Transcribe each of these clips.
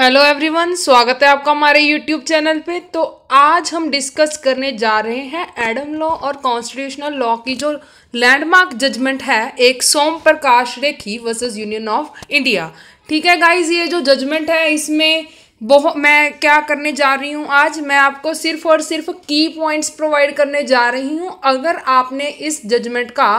hello everyone स्वागत है आपका हमारे यूट्यूब चैनल पे तो आज हम डिस्कस करने जा रहे हैं एडम लॉ और कॉन्स्टिट्यूशनल लॉ की जो लैंडमार्क जजमेंट है एक Som Prakash Rekhi versus union of India ठीक है गाइज ये जो जजमेंट है इसमें बहुत मैं क्या करने जा रही हूँ आज मैं आपको सिर्फ और सिर्फ की पॉइंट्स प्रोवाइड करने जा रही हूँ अगर आपने इस जजमेंट का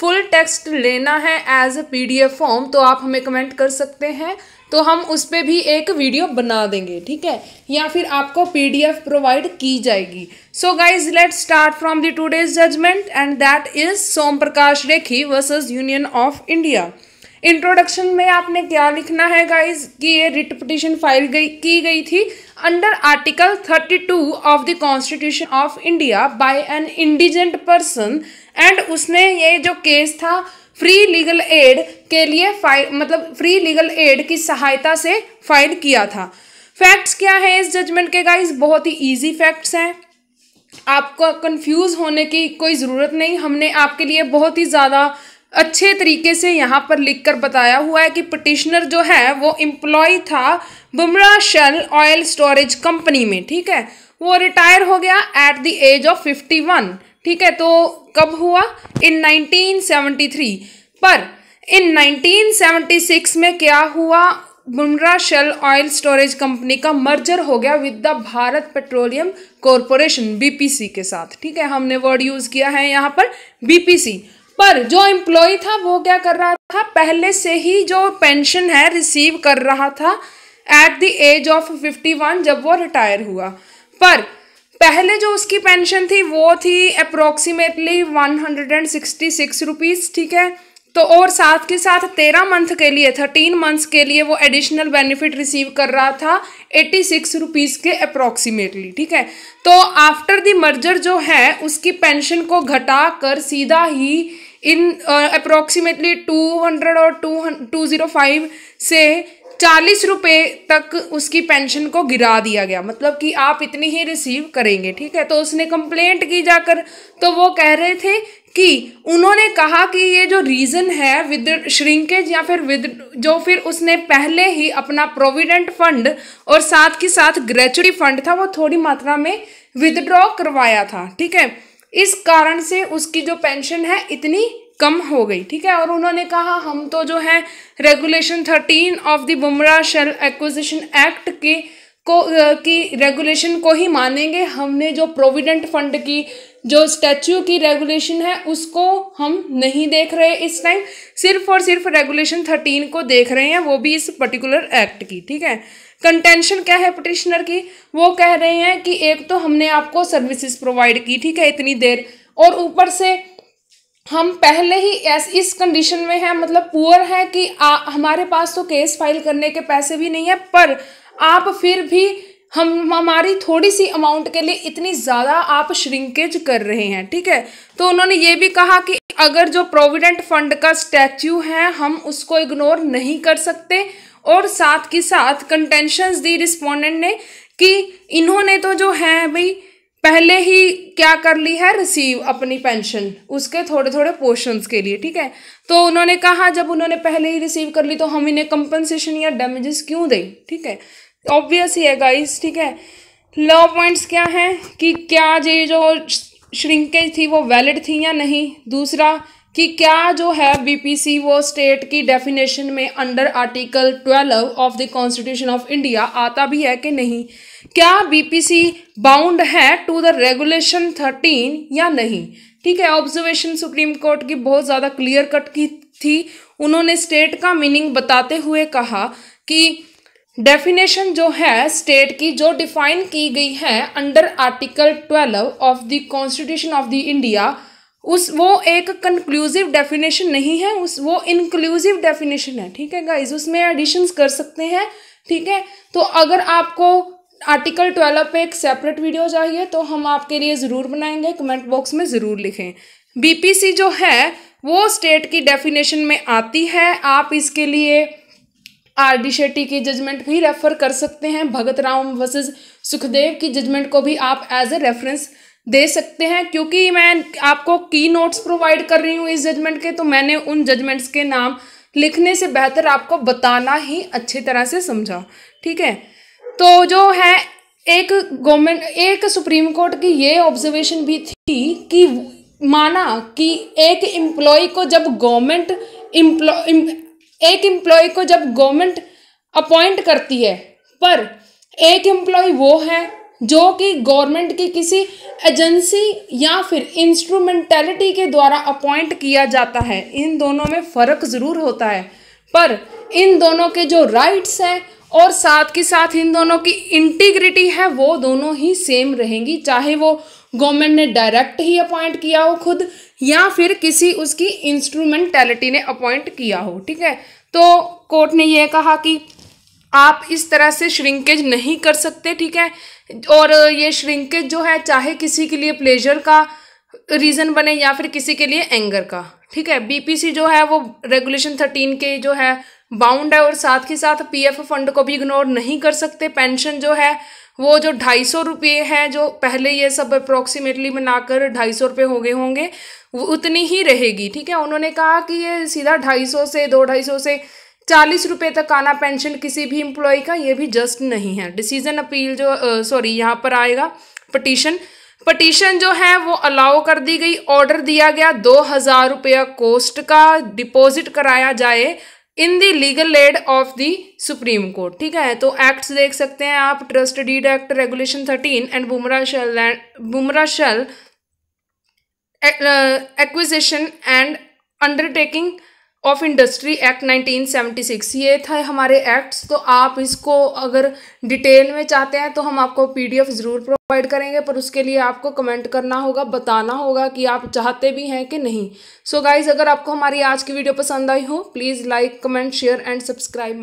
फुल टेक्स्ट लेना है एज ए पी फॉर्म तो आप हमें कमेंट कर सकते हैं तो हम उस पर भी एक वीडियो बना देंगे ठीक है या फिर आपको पीडीएफ प्रोवाइड की जाएगी so guys let start from the today's judgement and that is Som Prakash Rekhi versus union of India introduction में आपने क्या लिखना है गाइज कि ये रिट पटिशन फाइल गई की गई थी under article 32 of the constitution of India by an indigent person and उसने ये जो केस था फ्री लीगल एड के लिए फाइल मतलब फ्री लीगल एड की सहायता से फाइल किया था फैक्ट्स क्या है इस जजमेंट के गाइस बहुत ही इजी फैक्ट्स हैं आपको कंफ्यूज होने की कोई ज़रूरत नहीं हमने आपके लिए बहुत ही ज़्यादा अच्छे तरीके से यहाँ पर लिखकर बताया हुआ है कि पटिशनर जो है वो एम्प्लॉय था बुमरा शेल ऑयल स्टोरेज कंपनी में ठीक है वो रिटायर हो गया at the age of fifty one ठीक है तो कब हुआ इन 1973 पर इन 1976 में क्या हुआ मुंड्रा शेल ऑयल स्टोरेज कंपनी का मर्जर हो गया with the Bharat petroleum corporation BPC के साथ ठीक है हमने वर्ड यूज किया है यहाँ पर बीपीसी पर जो एम्प्लॉय था वो क्या कर रहा था पहले से ही जो पेंशन है रिसीव कर रहा था एट द एज ऑफ 51 जब वो रिटायर हुआ पर पहले जो उसकी पेंशन थी वो थी approximately one hundred and sixty six rupees ठीक है तो और साथ के साथ तेरह मंथ के लिए थर्टीन मंथ्स के लिए वो एडिशनल बेनिफिट रिसीव कर रहा था एट्टी सिक्स रुपीज़ के अप्रोक्सीमेटली ठीक है तो आफ्टर दी मर्जर जो है उसकी पेंशन को घटा कर सीधा ही इन अप्रोक्सीमेटली टू हंड्रेड और टू टू ज़ीरो फाइव से चालीस रुपये तक उसकी पेंशन को गिरा दिया गया मतलब कि आप इतनी ही रिसीव करेंगे ठीक है तो उसने कंप्लेंट की जाकर तो वो कह रहे थे कि उन्होंने कहा कि ये जो रीज़न है विद श्रिंकेज या फिर विद जो फिर उसने पहले ही अपना प्रोविडेंट फंड और साथ के साथ ग्रेचुटी फंड था वो थोड़ी मात्रा में विदड्रॉ करवाया था ठीक है इस कारण से उसकी जो पेंशन है इतनी कम हो गई ठीक है और उन्होंने कहा हम तो जो है रेगुलेशन थर्टीन ऑफ द बुमरा शेल एक्विजिशन एक्ट के को की रेगुलेशन को ही मानेंगे हमने जो प्रोविडेंट फंड की जो स्टैच्यू की रेगुलेशन है उसको हम नहीं देख रहे इस टाइम सिर्फ और सिर्फ रेगुलेशन थर्टीन को देख रहे हैं वो भी इस पर्टिकुलर एक्ट की ठीक है कंटेंशन क्या है पटिशनर की वो कह रहे हैं कि एक तो हमने आपको सर्विसेज प्रोवाइड की ठीक है इतनी देर और ऊपर से हम पहले ही एस इस कंडीशन में हैं मतलब पुअर है कि आ, हमारे पास तो केस फाइल करने के पैसे भी नहीं है पर आप फिर भी हम हमारी थोड़ी सी अमाउंट के लिए इतनी ज़्यादा आप श्रिंकेज कर रहे हैं ठीक है तो उन्होंने ये भी कहा कि अगर जो प्रोविडेंट फंड का स्टैच्यू है हम उसको इग्नोर नहीं कर सकते और साथ के साथ कंटेंशंस दी रिस्पोंडेंट ने कि इन्होंने तो जो है भाई पहले ही क्या कर ली है रिसीव अपनी पेंशन उसके थोड़े थोड़े पोर्शंस के लिए ठीक है तो उन्होंने कहा जब उन्होंने पहले ही रिसीव कर ली तो हम इन्हें कंपनसेशन या डैमेजेस क्यों दें ठीक है ऑब्वियस ही है गाइस ठीक है लॉ पॉइंट्स क्या हैं कि क्या ये जो श्रिंकेज थी वो वैलिड थी या नहीं दूसरा कि क्या जो है बीपीसी वो स्टेट की डेफिनेशन में under article 12 of the constitution of India आता भी है कि नहीं क्या बीपीसी बाउंड है टू द रेगुलेशन 13 या नहीं ठीक है ऑब्जर्वेशन सुप्रीम कोर्ट की बहुत ज़्यादा क्लियर कट की थी उन्होंने स्टेट का मीनिंग बताते हुए कहा कि डेफिनेशन जो है स्टेट की जो डिफाइन की गई है under article twelve of the constitution of the India उस वो एक कंक्लूसिव डेफिनेशन नहीं है उस वो इंक्लूसिव डेफिनेशन है ठीक है गाइज उसमें एडिशंस कर सकते हैं ठीक है तो अगर आपको आर्टिकल ट्वेल्व पे एक सेपरेट वीडियो चाहिए तो हम आपके लिए ज़रूर बनाएंगे कमेंट बॉक्स में ज़रूर लिखें बीपीसी जो है वो स्टेट की डेफिनेशन में आती है आप इसके लिए आर डी शेट्टी की जजमेंट भी रेफ़र कर सकते हैं भगत राम वर्सेज सुखदेव की जजमेंट को भी आप एज ए रेफरेंस दे सकते हैं क्योंकि मैं आपको की नोट्स प्रोवाइड कर रही हूँ इस जजमेंट के तो मैंने उन जजमेंट्स के नाम लिखने से बेहतर आपको बताना ही अच्छी तरह से समझा ठीक है तो जो है एक गवर्नमेंट एक सुप्रीम कोर्ट की ये ऑब्जर्वेशन भी थी कि माना कि एक एम्प्लॉय को जब गवर्नमेंट एक एम्प्लॉय को जब गवर्नमेंट अपॉइंट करती है पर एक एम्प्लॉय वो है जो कि गवर्नमेंट की किसी एजेंसी या फिर इंस्ट्रूमेंटलिटी के द्वारा अपॉइंट किया जाता है इन दोनों में फ़र्क ज़रूर होता है पर इन दोनों के जो राइट्स हैं और साथ के साथ इन दोनों की इंटीग्रिटी है वो दोनों ही सेम रहेंगी चाहे वो गवर्नमेंट ने डायरेक्ट ही अपॉइंट किया हो खुद या फिर किसी उसकी इंस्ट्रूमेंटैलिटी ने अपॉइंट किया हो ठीक है तो कोर्ट ने यह कहा कि आप इस तरह से श्रिंकेज नहीं कर सकते ठीक है और ये श्रिंकेज जो है चाहे किसी के लिए प्लेजर का रीज़न बने या फिर किसी के लिए एंगर का ठीक है बीपीसी जो है वो रेगुलेशन थर्टीन के जो है बाउंड है और साथ ही साथ पीएफ फंड को भी इग्नोर नहीं कर सकते पेंशन जो है वो जो ढाई सौ रुपये है जो पहले ये सब अप्रोक्सीमेटली बनाकर ढाई सौ रुपये हो गए होंगे वो उतनी ही रहेगी ठीक है उन्होंने कहा कि ये सीधा ढाई सौ से दो ढाई सौ से चालीस रुपये तक आना पेंशन किसी भी इम्प्लॉय का ये भी जस्ट नहीं है डिसीजन अपील जो सॉरी यहाँ पर आएगा पटिशन पटिशन जो है वो अलाउ कर दी गई ऑर्डर दिया गया दो हज़ार रुपया कोस्ट का डिपॉजिट कराया जाए इन the legal aid of the supreme court ठीक है तो एक्ट्स देख सकते हैं आप trust deed act regulation thirteen and Bumrah shall Bumrah shall acquisition and undertaking of industry act 1976 ये था हमारे एक्ट्स तो आप इसको अगर डिटेल में चाहते हैं तो हम आपको पीडीएफ ज़रूर प्रोवाइड करेंगे पर उसके लिए आपको कमेंट करना होगा बताना होगा कि आप चाहते भी हैं कि नहीं सो so गाइज़ अगर आपको हमारी आज की वीडियो पसंद आई हो please like comment share and subscribe